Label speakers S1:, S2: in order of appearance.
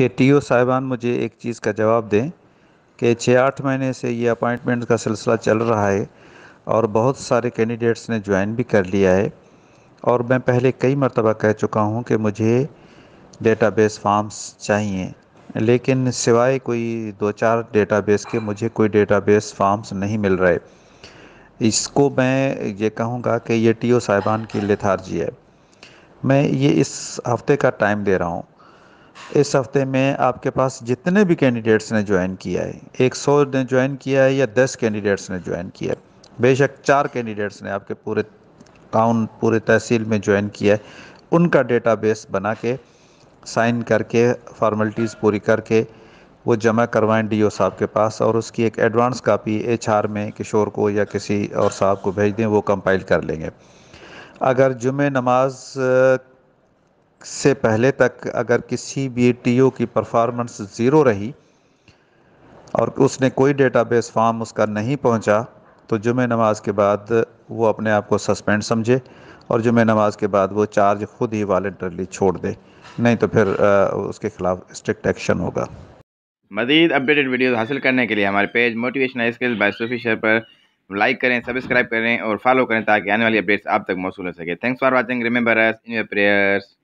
S1: ये T O साहिबान मुझे एक चीज़ का जवाब दें कि छः आठ महीने से ये अपॉइंटमेंट का सिलसिला चल रहा है और बहुत सारे कैंडिडेट्स ने ज्वाइन भी कर लिया है और मैं पहले कई मरतबा कह चुका हूँ कि मुझे डेटाबेस फॉर्म्स चाहिए लेकिन सिवाय कोई दो चार डेटाबेस के मुझे कोई डेटाबेस फॉर्म्स नहीं मिल रहे इसको मैं ये कहूँगा कि ये टी ओ साहिबान की लिथारजी है मैं ये इस हफ्ते का टाइम दे रहा हूँ इस हफ्ते में आपके पास जितने भी कैंडिडेट्स ने ज्वाइन किया है एक सौ ने ज्वाइन किया है या दस कैंडिडेट्स ने ज्वाइन किया है बेशक चार कैंडिडेट्स ने आपके पूरे टाउन पूरे तहसील में ज्वाइन किया है उनका डेटाबेस बना के साइन करके फॉर्मेलिटीज़ पूरी करके वो जमा करवाएं डीओ साहब के पास और उसकी एक एडवांस कापी आर में किशोर को या किसी और साहब को भेज दें वो कंपाइल कर लेंगे अगर जुमे नमाज से पहले तक अगर किसी भी ओ की परफॉर्मेंस ज़ीरो रही और उसने कोई डेटाबेस फॉर्म उसका नहीं पहुंचा तो जुमे नमाज के बाद वो अपने आप को सस्पेंड समझे और जुमे नमाज के बाद वो चार्ज खुद ही वालंटरली छोड़ दे नहीं तो फिर उसके खिलाफ स्ट्रिक्ट एक्शन होगा
S2: मजीद अपडेटेड वीडियोस हासिल करने के लिए हमारे page motivation skill by Sufi share पर लाइक करें सब्सक्राइब करें और फॉलो करें ताकि आने वाली अपडेट्स आप तक मौसू हो सके thanks for watching remember us in your prayers